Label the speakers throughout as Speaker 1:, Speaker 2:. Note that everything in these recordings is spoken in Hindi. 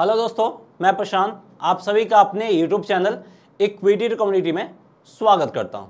Speaker 1: हेलो दोस्तों मैं प्रशांत आप सभी का अपने यूट्यूब चैनल इक्विटी कम्युनिटी में स्वागत करता हूं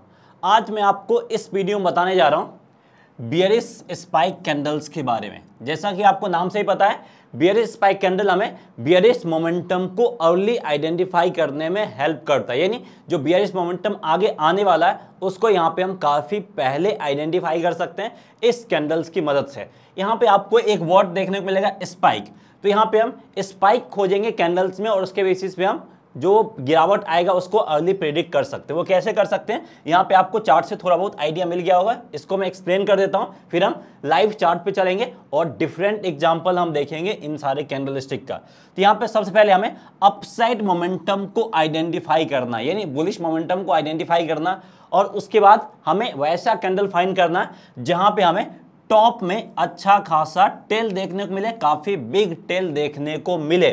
Speaker 1: आज मैं आपको इस वीडियो में बताने जा रहा हूं बियरिस स्पाइक कैंडल्स के बारे में जैसा कि आपको नाम से ही पता है बियरिस स्पाइक कैंडल हमें बियरिस मोमेंटम को अर्ली आइडेंटिफाई करने में हेल्प करता है यानी जो बियरिस मोमेंटम आगे आने वाला है उसको यहाँ पे हम काफ़ी पहले आइडेंटिफाई कर सकते हैं इस कैंडल्स की मदद से यहाँ पे आपको एक वर्ड देखने को मिलेगा स्पाइक तो यहाँ पे हम स्पाइक खोजेंगे कैंडल्स में और उसके बेसिस पे हम जो गिरावट आएगा उसको अर्ली प्रेडिक्ट कर सकते हैं वो कैसे कर सकते हैं यहाँ पे आपको चार्ट से थोड़ा बहुत आइडिया मिल गया होगा इसको मैं एक्सप्लेन कर देता हूँ फिर हम लाइव चार्ट पे चलेंगे और डिफरेंट एग्जांपल हम देखेंगे इन सारे कैंडल स्टिक का तो यहाँ पे सबसे पहले हमें अपसाइड मोमेंटम को आइडेंटिफाई करना यानी बुलिश मोमेंटम को आइडेंटिफाई करना और उसके बाद हमें वैसा कैंडल फाइन करना जहाँ पे हमें टॉप में अच्छा खासा टेल देखने को मिले काफ़ी बिग टेल देखने को मिले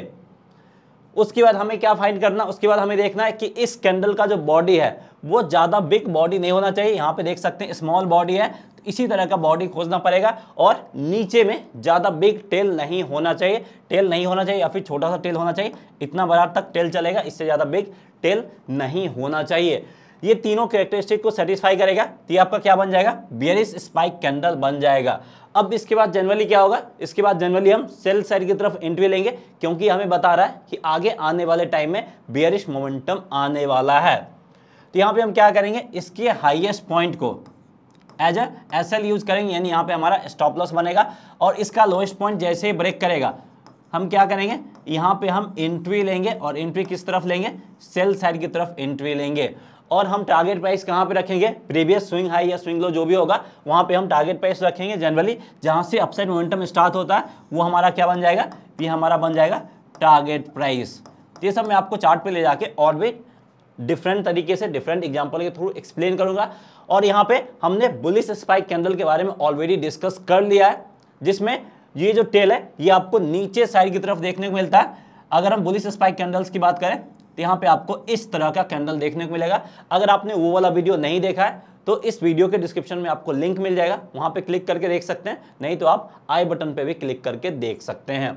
Speaker 1: उसके बाद हमें क्या फाइंड करना उसके बाद हमें देखना है कि इस कैंडल का जो बॉडी है वो ज़्यादा बिग बॉडी नहीं होना चाहिए यहाँ पे देख सकते हैं स्मॉल बॉडी है तो इसी तरह का बॉडी खोजना पड़ेगा और नीचे में ज़्यादा बिग टेल नहीं होना चाहिए टेल नहीं होना चाहिए या फिर छोटा सा टेल होना चाहिए इतना बड़ा तक टेल चलेगा इससे ज़्यादा बिग टेल नहीं होना चाहिए ये तीनों कैरेक्टरिस्टिक को सेटिस्फाई करेगा तो ये आपका क्या बन जाएगा बियरिस स्पाइक कैंडल बन जाएगा अब इसके बाद जनरली क्या होगा इसके बाद जनरली हम सेल साइड की तरफ एंट्री लेंगे क्योंकि हमें बता रहा है कि आगे आने वाले टाइम में बियरिश मोमेंटम आने वाला है तो यहाँ पे हम क्या करेंगे इसके हाईएस्ट पॉइंट को एज एस एल यूज करेंगे यानी यहाँ पे हमारा स्टॉप लॉस बनेगा और इसका लोएस्ट पॉइंट जैसे ही ब्रेक करेगा हम क्या करेंगे यहाँ पे हम एंट्री लेंगे और एंट्री किस तरफ लेंगे सेल साइड की तरफ एंट्री लेंगे और हम टारगेट प्राइस कहाँ पे रखेंगे प्रीवियस स्विंग हाई या स्विंग लो जो भी होगा वहाँ पे हम टारगेट प्राइस रखेंगे जनरली जहाँ से अपसाइड मोमेंटम स्टार्ट होता है वो हमारा क्या बन जाएगा ये हमारा बन जाएगा टारगेट प्राइस ये सब मैं आपको चार्ट पे ले जाके और भी डिफरेंट तरीके से डिफरेंट एग्जाम्पल के थ्रू एक्सप्लेन करूँगा और यहाँ पर हमने बुलिस स्पाइक कैंडल के बारे में ऑलरेडी डिस्कस कर लिया है जिसमें ये जो टेल है ये आपको नीचे साइड की तरफ देखने को मिलता है अगर हम बुलिस स्पाइक कैंडल्स की बात करें तो यहाँ पे आपको इस तरह का कैंडल देखने को मिलेगा अगर आपने वो वाला वीडियो नहीं देखा है तो इस वीडियो के डिस्क्रिप्शन में आपको लिंक मिल जाएगा वहाँ पे क्लिक करके देख सकते हैं नहीं तो आप आई बटन पे भी क्लिक करके देख सकते हैं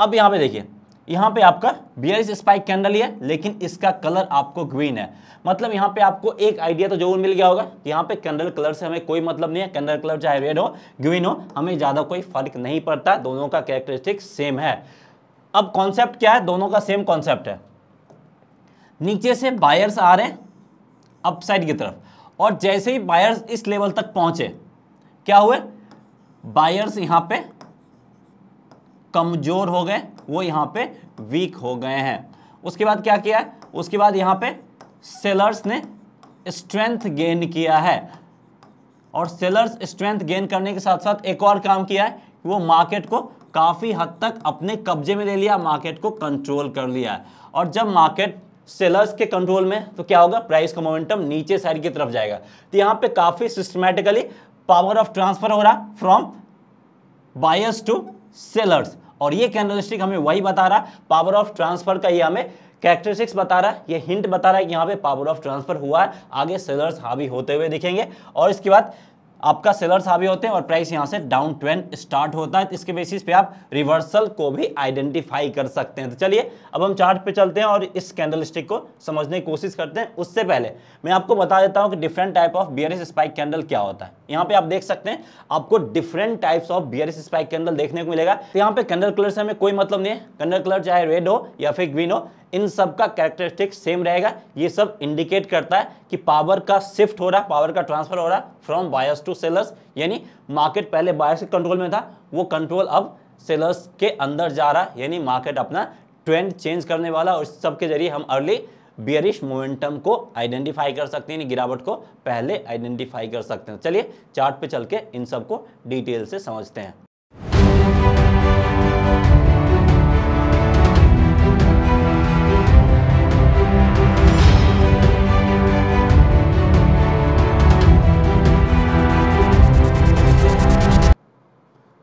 Speaker 1: अब यहाँ पे देखिए यहाँ पे आपका बियरिश स्पाइक कैंडल ही है लेकिन इसका कलर आपको ग्रीन है मतलब यहाँ पे आपको एक आइडिया तो जरूर मिल गया होगा यहाँ पे कैंडल कलर से हमें कोई मतलब नहीं है कैंडल कलर चाहे रेड हो ग्रीन हो हमें ज़्यादा कोई फर्क नहीं पड़ता दोनों का कैरेक्टरिस्टिक सेम है अब कॉन्सेप्ट क्या है दोनों का सेम कॉन्सेप्ट है नीचे से बायर्स आ रहे हैं अपसाइड की तरफ और जैसे ही बायर्स इस लेवल तक पहुंचे क्या हुए बायर्स यहाँ पे कमजोर हो गए वो यहाँ पे वीक हो गए हैं उसके बाद क्या किया है उसके बाद यहाँ पे सेलर्स ने स्ट्रेंथ गेन किया है और सेलर्स स्ट्रेंथ गेन करने के साथ साथ एक और काम किया है वो मार्केट को काफ़ी हद तक अपने कब्जे में ले लिया मार्केट को कंट्रोल कर लिया है और जब मार्केट सेलर्स के कंट्रोल में तो क्या होगा प्राइस का मोमेंटम नीचे साइड की तरफ जाएगा तो यहाँ पे काफ़ी सिस्टमेटिकली पावर ऑफ ट्रांसफर हो रहा फ्रॉम बायर्स टू सेलर्स और ये कैंडलिस्टिक हमें वही बता रहा पावर ऑफ ट्रांसफर का ये हमें कैरेक्टरिस्टिक्स बता रहा है ये हिंट बता रहा है कि यहाँ पे पावर ऑफ ट्रांसफर हुआ है आगे सेलर्स हावी होते हुए दिखेंगे और इसके बाद आपका सेलर्स हावी होते हैं और प्राइस यहाँ से डाउन ट्रेंड स्टार्ट होता है तो इसके बेसिस पे आप रिवर्सल को भी आइडेंटिफाई कर सकते हैं तो चलिए अब हम चार्ट पे चलते हैं और इस कैंडल स्टिक को समझने की कोशिश करते हैं उससे पहले मैं आपको बता देता हूँ कि different type of bearish spike candle क्या होता है यहाँ पे आप देख सकते हैं आपको different types of bearish spike candle देखने को मिलेगा तो यहाँ पे कैंडल कलर से हमें कोई मतलब नहीं है कैंडल कलर चाहे रेड हो या फिर ग्रीन हो इन सब का कैरेक्टरिस्टिक सेम रहेगा ये सब इंडिकेट करता है कि पावर का शिफ्ट हो रहा है पावर का ट्रांसफर हो रहा है फ्रॉम बायर्स टू सेलर्स यानी मार्केट पहले बायर्स के कंट्रोल में था वो कंट्रोल अब सेलर्स के अंदर जा रहा है यानी मार्केट अपना ट्रेंड चेंज करने वाला और इस सब के जरिए हम अर्ली बियरिश मोमेंटम को आइडेंटिफाई कर सकते हैं गिरावट को पहले आइडेंटिफाई कर सकते हैं चलिए चार्ट पे चल के इन सबको डिटेल से समझते हैं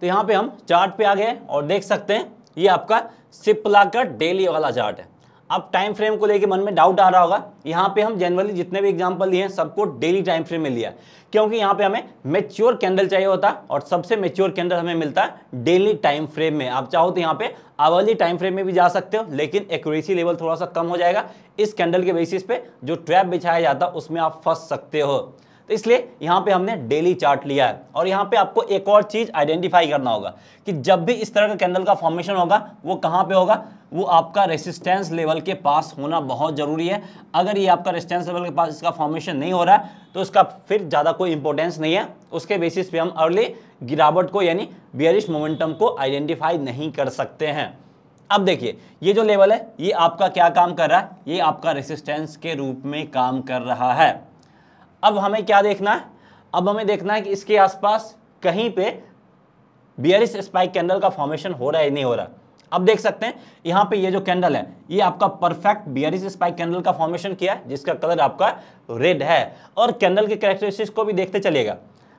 Speaker 1: तो यहाँ पे हम चार्ट पे आ गए और देख सकते हैं ये आपका सिपला का डेली वाला चार्ट है अब टाइम फ्रेम को लेके मन में डाउट आ रहा होगा यहाँ पे हम जनरली जितने भी एग्जाम्पल लिए हैं सबको डेली टाइम फ्रेम में लिया क्योंकि यहाँ पे हमें मेच्योर कैंडल चाहिए होता और सबसे मेच्योर कैंडल हमें मिलता है डेली टाइम फ्रेम में आप चाहो तो यहाँ पे आवर्ली टाइम फ्रेम में भी जा सकते हो लेकिन एक्यूरेसी लेवल थोड़ा सा कम हो जाएगा इस कैंडल के बेसिस पे जो ट्रैप बिछाया जाता है उसमें आप फंस सकते हो तो इसलिए यहाँ पे हमने डेली चार्ट लिया है और यहाँ पे आपको एक और चीज़ आइडेंटिफाई करना होगा कि जब भी इस तरह का कैंडल का फॉर्मेशन होगा वो कहाँ पे होगा वो आपका रेसिस्टेंस लेवल के पास होना बहुत ज़रूरी है अगर ये आपका रेसिस्टेंस लेवल के पास इसका फॉर्मेशन नहीं हो रहा है तो इसका फिर ज़्यादा कोई इंपॉर्टेंस नहीं है उसके बेसिस पे हम अर्ली गिरावट को यानी बियरिश मोमेंटम को आइडेंटिफाई नहीं कर सकते हैं अब देखिए ये जो लेवल है ये आपका क्या काम कर रहा है ये आपका रेसिस्टेंस के रूप में काम कर रहा है अब हमें क्या देखना है अब हमें देखना है कि इसके आसपास कहीं पे बियरिस स्पाइक कैंडल का फॉर्मेशन हो रहा है नहीं हो रहा अब देख सकते हैं यहां पे ये जो कैंडल है ये आपका परफेक्ट बियरिस स्पाइक कैंडल का फॉर्मेशन किया है जिसका कलर आपका रेड है और कैंडल के कैरेक्टरिस्टिक्स को भी देखते चलेगा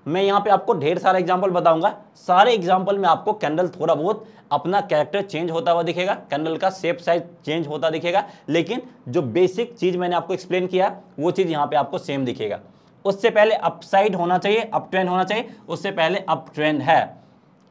Speaker 1: मैं यहाँ पे आपको ढेर सारा एग्जाम्पल बताऊंगा सारे एग्जाम्पल में आपको कैंडल थोड़ा बहुत अपना कैरेक्टर चेंज होता हुआ दिखेगा कैंडल का सेप साइज चेंज होता दिखेगा लेकिन जो बेसिक चीज़ मैंने आपको एक्सप्लेन किया वो चीज़ यहाँ पे आपको सेम दिखेगा उससे पहले अपसाइड होना चाहिए अप ट्रेंड होना चाहिए उससे पहले अप ट्रेंड है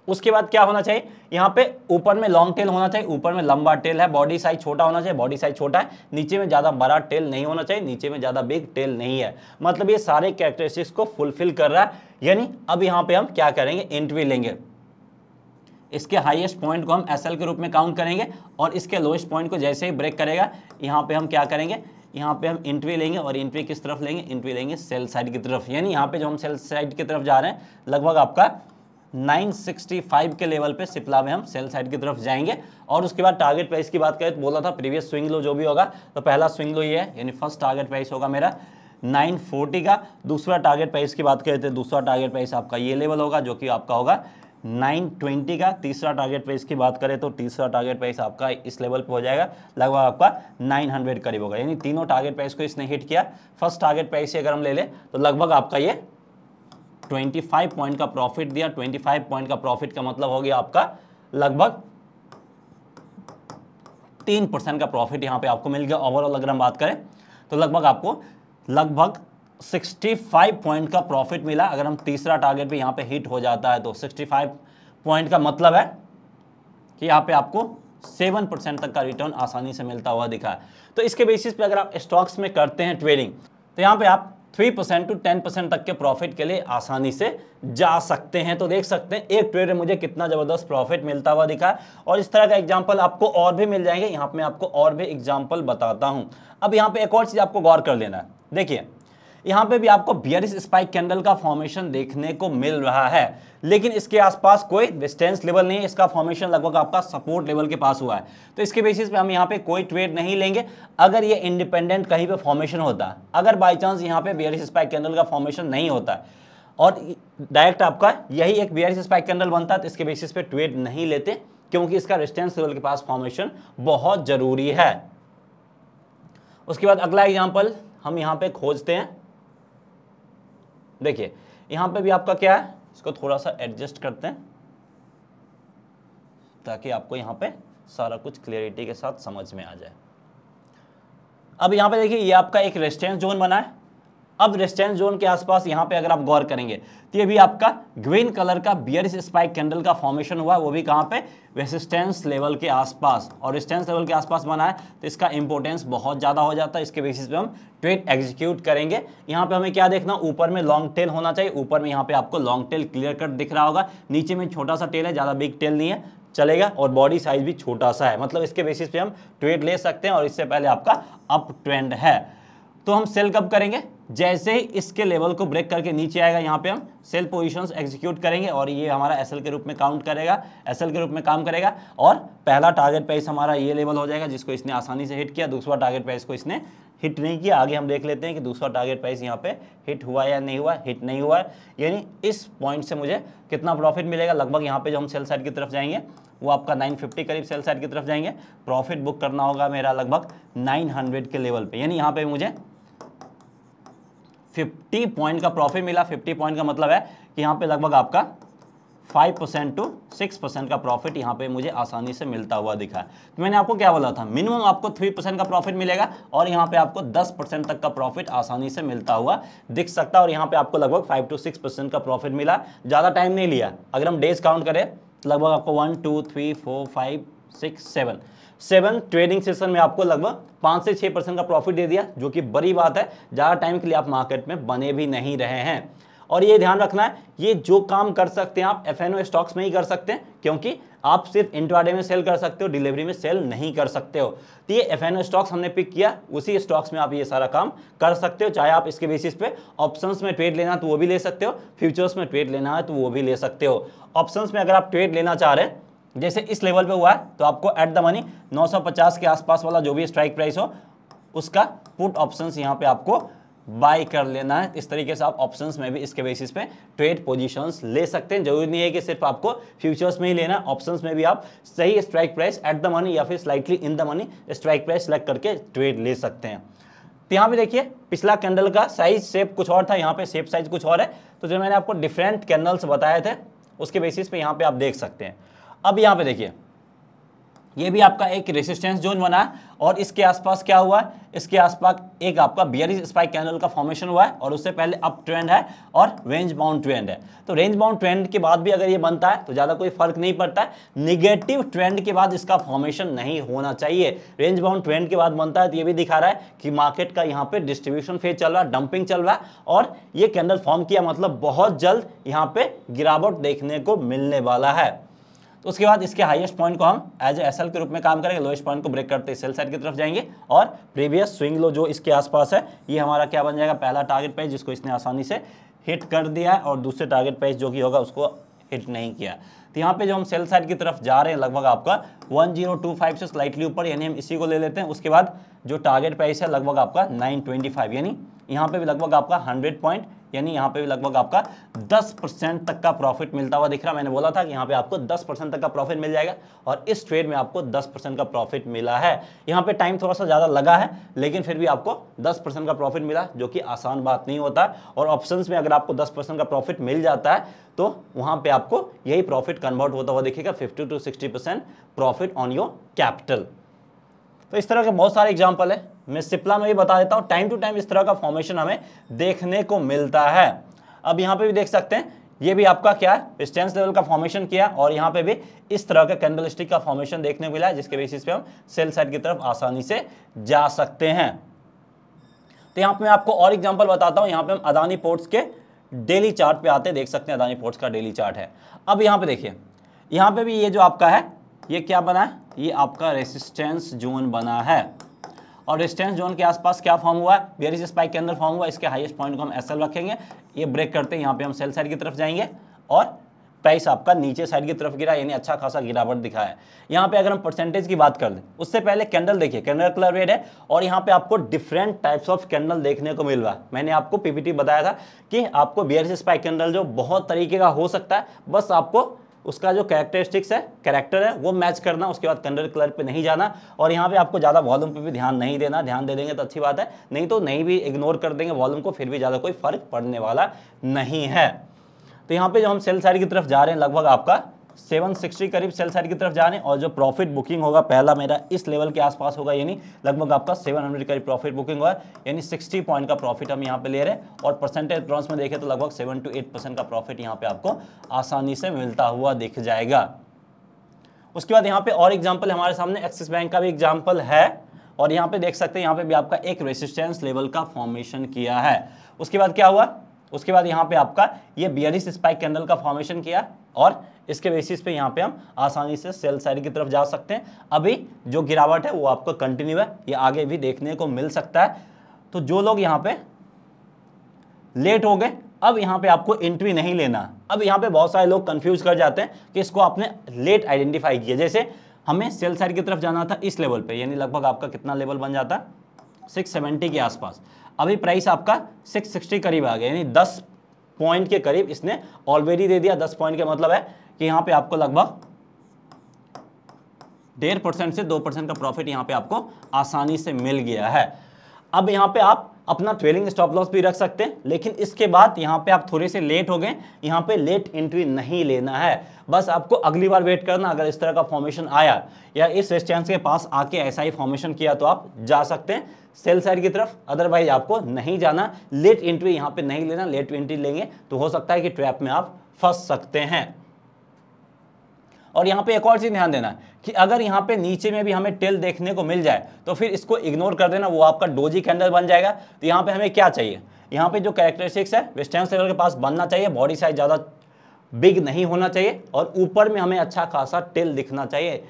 Speaker 1: उसके बाद क्या होना चाहिए यहाँ पे ऊपर में लॉन्ग टेल होना चाहिए ऊपर में लंबा टेल है बॉडी साइज छोटा होना चाहिए बॉडी साइज छोटा है नीचे में ज़्यादा बड़ा टेल नहीं होना चाहिए नीचे में ज़्यादा बिग टेल नहीं है मतलब ये सारे कैरेक्टरिस्टिक्स को फुलफिल कर रहा है यानी अब यहाँ पे हम क्या करेंगे इंटरव्यू लेंगे इसके हाईएस्ट पॉइंट को हम एस के रूप में काउंट करेंगे और इसके लोएस्ट पॉइंट को जैसे ही ब्रेक करेगा यहाँ पे हम क्या करेंगे यहाँ पे हम इंट्री लेंगे और इंट्री किस तरफ लेंगे इंट्री लेंगे सेल साइड की तरफ यानी यहाँ पे जो हम सेल साइड की तरफ जा रहे हैं लगभग आपका 965 के लेवल पे सिप्ला में हम सेल साइड की तरफ जाएंगे और उसके बाद टारगेट प्राइस की बात करें तो बोला था प्रीवियस स्विंग लो जो भी होगा तो पहला स्विंग लो ये है यानी फर्स्ट टारगेट प्राइस होगा मेरा 940 का दूसरा टारगेट प्राइस की बात करें तो दूसरा टारगेट प्राइस आपका ये लेवल होगा जो कि आपका होगा 920 का तीसरा टारगेट प्राइस की बात करें तो तीसरा टारगेट प्राइस आपका इस लेवल पे हो जाएगा लगभग आपका 900 करीब होगा यानी तीनों टारगेट प्राइस को इसने हिट किया फर्स्ट टारगेट प्राइस अगर हम ले लें तो लगभग आपका ये 25 पॉइंट का प्रॉफिट दिया 25 पॉइंट का प्रॉफिट का मतलब हो गया आपका लगभग तीन परसेंट का प्रॉफिट यहां पे आपको मिल गया ओवरऑल अगर हम बात करें तो लगभग आपको लगभग 65 पॉइंट का प्रॉफिट मिला अगर हम तीसरा टारगेट भी यहां पे हिट हो जाता है तो 65 पॉइंट का मतलब है कि यहां पे आपको 7 परसेंट तक का रिटर्न आसानी से मिलता हुआ दिखा है तो इसके बेसिस पे अगर आप स्टॉक्स में करते हैं ट्रेडिंग तो यहां पे आप three percent to ten percent तक के प्रॉफिट के लिए आसानी से जा सकते हैं तो देख सकते हैं एक ट्रेड में मुझे कितना ज़बरदस्त प्रॉफिट मिलता हुआ दिखा और इस तरह का एग्जाम्पल आपको और भी मिल जाएंगे यहाँ पर मैं आपको और भी एग्जाम्पल बताता हूँ अब यहाँ पर एक और चीज़ आपको गौर कर लेना है देखिए यहां पे भी आपको बियरिस स्पाइक कैंडल का फॉर्मेशन देखने को मिल रहा है लेकिन इसके आसपास कोई डिस्टेंस लेवल नहीं है इसका फॉर्मेशन लगभग आपका सपोर्ट लेवल के पास हुआ है तो इसके बेसिस पे हम यहाँ पे कोई ट्रेड नहीं लेंगे अगर ये इंडिपेंडेंट कहीं पे फॉर्मेशन होता है अगर बाई चांस यहाँ पे बियरिस स्पाइक कैंडल का फॉर्मेशन नहीं होता और डायरेक्ट आपका यही एक बियरिस स्पाइक कैंडल बनता है तो इसके बेसिस पे ट्रेड नहीं लेते क्योंकि इसका रिस्टेंस लेवल के पास फॉर्मेशन बहुत ज़रूरी है उसके बाद अगला एग्जाम्पल हम यहाँ पे खोजते हैं देखिए यहां पे भी आपका क्या है इसको थोड़ा सा एडजस्ट करते हैं ताकि आपको यहां पे सारा कुछ क्लियरिटी के साथ समझ में आ जाए अब यहां पे देखिए ये आपका एक रेस्टोरेंट जोन बना है अब रेस्टेंस जोन के आसपास यहाँ पे अगर आप गौर करेंगे तो ये भी आपका ग्रीन कलर का बियर स्पाइक कैंडल का फॉर्मेशन हुआ है वो भी कहाँ पे रेसिस्टेंस लेवल के आसपास और रेसिस्टेंस लेवल के आसपास बना है तो इसका इंपोर्टेंस बहुत ज़्यादा हो जाता है इसके बेसिस पे हम ट्रेड एग्जीक्यूट करेंगे यहाँ पे हमें क्या देखना ऊपर में लॉन्ग टेल होना चाहिए ऊपर में यहाँ पे आपको लॉन्ग टेल क्लियर कट दिख रहा होगा नीचे में छोटा सा टेल है ज़्यादा बिग टेल नहीं है चलेगा और बॉडी साइज भी छोटा सा है मतलब इसके बेसिस पे हम ट्रेड ले सकते हैं और इससे पहले आपका अप ट्रेंड है तो हम सेल कब करेंगे जैसे ही इसके लेवल को ब्रेक करके नीचे आएगा यहाँ पे हम सेल पोजीशंस एग्जीक्यूट करेंगे और ये हमारा एसएल के रूप में काउंट करेगा एसएल के रूप में काम करेगा और पहला टारगेट प्राइस हमारा ये लेवल हो जाएगा जिसको इसने आसानी से हिट किया दूसरा टारगेट प्राइस को इसने हिट नहीं किया आगे हम देख लेते हैं कि दूसरा टारगेट प्राइस यहाँ पे हिट हुआ या नहीं हुआ हिट नहीं हुआ यानी इस पॉइंट से मुझे कितना प्रॉफिट मिलेगा लगभग यहाँ पे जो हम सेल साइड की तरफ जाएंगे वो आपका 950 करीब सेल साइड की तरफ जाएंगे प्रॉफिट बुक करना होगा मेरा लगभग 900 के लेवल पे यानी यहाँ पे मुझे फिफ्टी पॉइंट का प्रॉफिट मिला फिफ्टी पॉइंट का मतलब है कि यहाँ पे लगभग आपका 5 परसेंट टू 6 परसेंट का प्रॉफिट यहाँ पे मुझे आसानी से मिलता हुआ दिखा तो मैंने आपको क्या बोला था मिनिमम आपको 3 परसेंट का प्रॉफिट मिलेगा और यहाँ पे आपको 10 परसेंट तक का प्रॉफिट आसानी से मिलता हुआ दिख सकता है और यहाँ पे आपको लगभग 5 टू 6 परसेंट का प्रॉफिट मिला ज़्यादा टाइम नहीं लिया अगर हम डेज काउंट करें तो लगभग आपको one two three four five six seven seven trading session में आपको लगभग पाँच से छः परसेंट का प्रॉफिट दे दिया जो कि बड़ी बात है ज़्यादा टाइम के लिए आप मार्केट में बने भी नहीं रहे हैं और ये ध्यान रखना है ये जो काम कर सकते हैं आप एफ स्टॉक्स में ही कर सकते हैं क्योंकि आप सिर्फ इंट्राडे में सेल कर सकते हो डिलीवरी में सेल नहीं कर सकते हो तो ये एफ स्टॉक्स हमने पिक किया उसी स्टॉक्स में आप ये सारा काम कर सकते हो चाहे आप इसके बेसिस पे ऑप्शंस में ट्रेड लेना तो वो भी ले सकते हो फ्यूचर्स में ट्रेड लेना है तो वो भी ले सकते हो ऑप्शंस में अगर आप ट्रेड लेना चाह रहे हैं जैसे इस लेवल पे हुआ है तो आपको एट द मनी 950 के आसपास वाला जो भी स्ट्राइक प्राइस हो उसका पुट ऑप्शंस यहाँ पे आपको बाय कर लेना है इस तरीके से आप ऑप्शंस में भी इसके बेसिस पे ट्रेड पोजीशंस ले सकते हैं जरूरी नहीं है कि सिर्फ आपको फ्यूचर्स में ही लेना ऑप्शन में भी आप सही strike price at the money या फिर slightly in the money strike price select करके ट्रेड ले सकते हैं तो यहाँ पे देखिए पिछला कैंडल का साइज सेप कुछ और था यहाँ पे सेप साइज कुछ और है तो जो मैंने आपको डिफरेंट कैंडल्स बताए थे उसके बेसिस पे यहाँ पे आप देख सकते हैं अब यहाँ पे देखिए ये भी आपका एक रेसिस्टेंस जोन बना है और इसके आसपास क्या हुआ है इसके आसपास एक आपका बियरिज स्पाइक कैंडल का फॉर्मेशन हुआ है और उससे पहले अप ट्रेंड है और रेंज बाउंड ट्रेंड है तो रेंज बाउंड ट्रेंड के बाद भी अगर ये बनता है तो ज़्यादा कोई फर्क नहीं पड़ता है निगेटिव ट्रेंड के बाद इसका फॉर्मेशन नहीं होना चाहिए रेंज बाउंड ट्रेंड के बाद बनता है तो ये भी दिखा रहा है कि मार्केट का यहाँ पर डिस्ट्रीब्यूशन फेज चल रहा है डंपिंग चल रहा है और ये कैंडल फॉर्म किया मतलब बहुत जल्द यहाँ पर गिरावट देखने को मिलने वाला है तो उसके बाद इसके हाईएस्ट पॉइंट को हम एज एस के रूप में काम करेंगे लोएस्ट पॉइंट को ब्रेक करते सेल साइड की तरफ जाएंगे और प्रीवियस स्विंग लो जो इसके आसपास है ये हमारा क्या बन जाएगा पहला टारगेट पेज जिसको इसने आसानी से हिट कर दिया है और दूसरे टारगेट पेज जो कि होगा उसको हिट नहीं किया तो यहाँ पे जो हम सेल साइड की तरफ जा रहे हैं लगभग आपका 1025 से स्लाइटली ऊपर यानी हम इसी को ले लेते हैं उसके बाद जो टारगेट प्राइस है लगभग आपका 925 यानी यहाँ पे भी लगभग आपका 100 पॉइंट यानी यहाँ पे भी लगभग आपका 10 परसेंट तक का प्रॉफिट मिलता हुआ दिख रहा मैंने बोला था कि यहाँ पे आपको 10 परसेंट तक का प्रॉफिट मिल जाएगा और इस ट्रेड में आपको 10 परसेंट का प्रॉफिट मिला है यहाँ पे टाइम थोड़ा सा ज़्यादा लगा है लेकिन फिर भी आपको 10 परसेंट का प्रॉफिट मिला जो कि आसान बात नहीं होता और ऑप्शन में अगर आपको दस का प्रॉफिट मिल जाता है तो वहाँ पर आपको यही प्रॉफिट कन्वर्ट होता हुआ देखिएगा 50 to 60 percent profit on your capital तो इस तरह के बहुत सारे एग्जाम्पल है मैं सिप्ला में भी बता देता हूँ टाइम टू टाइम इस तरह का फॉर्मेशन हमें देखने को मिलता है अब यहाँ पे भी देख सकते हैं ये भी आपका क्या है स्टेंस लेवल का फॉर्मेशन किया और यहाँ पे भी इस तरह का कैंडल स्टिक का फॉर्मेशन देखने को मिला है जिसके बेसिस पे हम सेल साइड की तरफ आसानी से जा सकते हैं तो यहाँ पे मैं आपको और एग्जांपल बताता हूँ यहाँ पे हम अदानी पोर्ट्स के डेली चार्ट पे आते देख सकते हैं अदानी पोर्ट्स का डेली चार्ट है अब यहाँ पे देखिए यहाँ पे भी ये जो आपका है ये क्या बना है ये आपका रेसिस्टेंस जोन बना है और रेसिस्टेंस जोन के आसपास क्या फॉर्म हुआ है बेरिस स्पाइक के अंदर फॉर्म हुआ इसके हाईएस्ट पॉइंट को हम एस रखेंगे ये ब्रेक करते हैं यहाँ पे हम सेल साइड की तरफ जाएंगे और प्राइस आपका नीचे साइड की तरफ गिरा यानी अच्छा खासा गिरावट दिखा है यहाँ पे अगर हम परसेंटेज की बात कर लें उससे पहले कैंडल देखिए कैंडल कलर रेड है और यहाँ पे आपको डिफरेंट टाइप्स ऑफ कैंडल देखने को मिल रहा है मैंने आपको पीपीटी बताया था कि आपको बियर स्पाइक कैंडल जो बहुत तरीके का हो सकता है बस आपको उसका जो कैरेक्टरिस्टिक्स है कैरेक्टर है वो मैच करना उसके बाद कैंडल कलर पे नहीं जाना और यहाँ पे आपको ज़्यादा वॉल्यूम पे भी ध्यान नहीं देना ध्यान दे देंगे तो अच्छी बात है नहीं तो नहीं भी इग्नोर कर देंगे वॉल्यूम को फिर भी ज़्यादा कोई फर्क पड़ने वाला नहीं है तो यहाँ पे जो हम सेल साइड की तरफ जा रहे हैं लगभग आपका 760 करीब सेल साइड की तरफ जा रहे हैं और जो प्रॉफिट बुकिंग होगा पहला मेरा इस लेवल के आसपास होगा यानी लगभग आपका 700 करीब प्रॉफिट बुकिंग होगा यानी 60 पॉइंट का प्रॉफिट हम यहाँ पे ले रहे हैं और परसेंटेज टर्म्स में देखें तो लगभग 7 टू 8 परसेंट का प्रॉफिट यहाँ पे आपको आसानी से मिलता हुआ दिख जाएगा उसके बाद यहाँ पे और एग्जाम्पल हमारे सामने एक्सिस बैंक का भी एग्जाम्पल है और यहाँ पे देख सकते हैं यहाँ पे भी आपका एक रेसिस्टेंस लेवल का फॉर्मेशन किया है उसके बाद क्या हुआ उसके बाद यहाँ पे आपका ये बियरिस स्पाइक कैंडल का फॉर्मेशन किया और इसके बेसिस पे यहाँ पे हम आसानी से सेल साइड की तरफ जा सकते हैं अभी जो गिरावट है वो आपको कंटिन्यू है ये आगे भी देखने को मिल सकता है तो जो लोग यहाँ पे लेट हो गए अब यहाँ पे आपको एंट्री नहीं लेना अब यहाँ पे बहुत सारे लोग कंफ्यूज कर जाते हैं कि इसको आपने लेट आइडेंटिफाई किया जैसे हमें सेल साइड की तरफ जाना था इस लेवल पर यानी लगभग आपका कितना लेवल बन जाता सिक्स सेवेंटी के आसपास अभी प्राइस आपका 660 करीब आ गया यानी 10 पॉइंट के करीब इसने ऑलरेडी दे दिया 10 पॉइंट का मतलब है कि यहाँ पे आपको लगभग डेढ़ परसेंट से दो परसेंट का प्रॉफिट यहाँ पे आपको आसानी से मिल गया है अब यहाँ पे आप अपना ट्रेलिंग स्टॉप लॉस भी रख सकते हैं लेकिन इसके बाद यहाँ पे आप थोड़े से लेट हो गए यहाँ पे लेट एंट्री नहीं लेना है बस आपको अगली बार वेट करना अगर इस तरह का फॉर्मेशन आया या इस रेस्टेंस के पास आके ऐसा ही फॉर्मेशन किया तो आप जा सकते हैं सेल साइड की तरफ अदरवाइज आपको नहीं जाना लेट एंट्री यहां पे नहीं लेना लेट एंट्री लेंगे तो हो सकता है कि ट्रैप में आप फंस सकते हैं और यहाँ पे एक और चीज़ ध्यान देना कि अगर यहाँ पे नीचे में भी हमें टेल देखने को मिल जाए तो फिर इसको इग्नोर कर देना वो आपका डोजी कैंडल बन जाएगा तो यहाँ पे हमें क्या चाहिए यहाँ पे जो कैरेक्टरिस्टिक्स है वेस्टर्न सेवल के पास बनना चाहिए बॉडी साइज ज़्यादा बिग नहीं होना चाहिए और ऊपर में हमें अच्छा खासा टेल दिखना चाहिए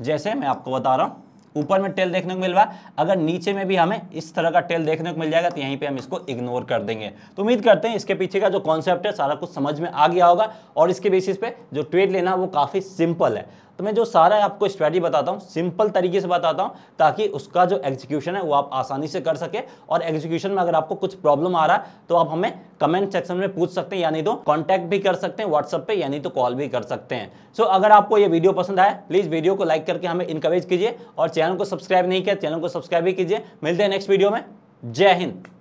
Speaker 1: जैसे मैं आपको बता रहा हूँ ऊपर में टेल देखने को मिल रहा है अगर नीचे में भी हमें इस तरह का टेल देखने को मिल जाएगा तो यहीं पे हम इसको इग्नोर कर देंगे तो उम्मीद करते हैं इसके पीछे का जो कॉन्सेप्ट है सारा कुछ समझ में आ गया होगा और इसके बेसिस पे जो ट्रेड लेना वो काफ़ी सिंपल है तो मैं जो सारा आपको स्ट्रैटी बताता हूँ सिंपल तरीके से बताता हूँ ताकि उसका जो एग्जीक्यूशन है वो आप आसानी से कर सके और एग्जीक्यूशन में अगर आपको कुछ प्रॉब्लम आ रहा है तो आप हमें कमेंट सेक्शन में पूछ सकते हैं यानी तो कॉन्टैक्ट भी कर सकते हैं व्हाट्सअप पर यानी तो कॉल भी कर सकते हैं सो so, अगर आपको ये वीडियो पसंद आए प्लीज़ वीडियो को लाइक करके हमें इंकरेज कीजिए और चैनल को सब्सक्राइब नहीं किया चैनल को सब्सक्राइब भी कीजिए मिलते हैं नेक्स्ट वीडियो में जय हिंद